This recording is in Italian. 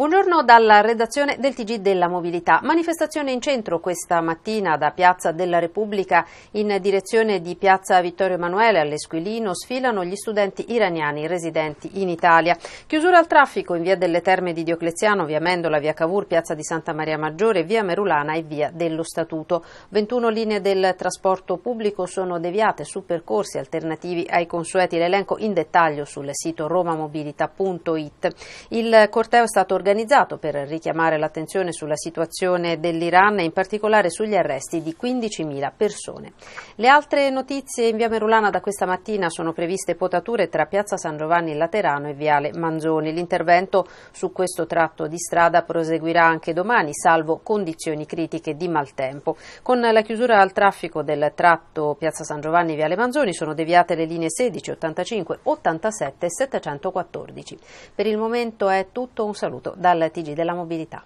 Buongiorno dalla redazione del TG della Mobilità. Manifestazione in centro questa mattina da Piazza della Repubblica in direzione di Piazza Vittorio Emanuele all'Esquilino sfilano gli studenti iraniani residenti in Italia. Chiusura al traffico in via delle Terme di Diocleziano, via Mendola, via Cavour, piazza di Santa Maria Maggiore, via Merulana e via dello Statuto. 21 linee del trasporto pubblico sono deviate su percorsi alternativi ai consueti. L'elenco in dettaglio sul sito romamobilità.it. Il corteo è stato organizzato organizzato per richiamare l'attenzione sulla situazione dell'Iran e in particolare sugli arresti di 15.000 persone. Le altre notizie in via Merulana da questa mattina sono previste potature tra piazza San Giovanni Laterano e viale Manzoni. L'intervento su questo tratto di strada proseguirà anche domani, salvo condizioni critiche di maltempo. Con la chiusura al traffico del tratto piazza San Giovanni viale Manzoni sono deviate le linee 16, 85, 87 e 714. Per il momento è tutto, un saluto dal TG della Mobilità.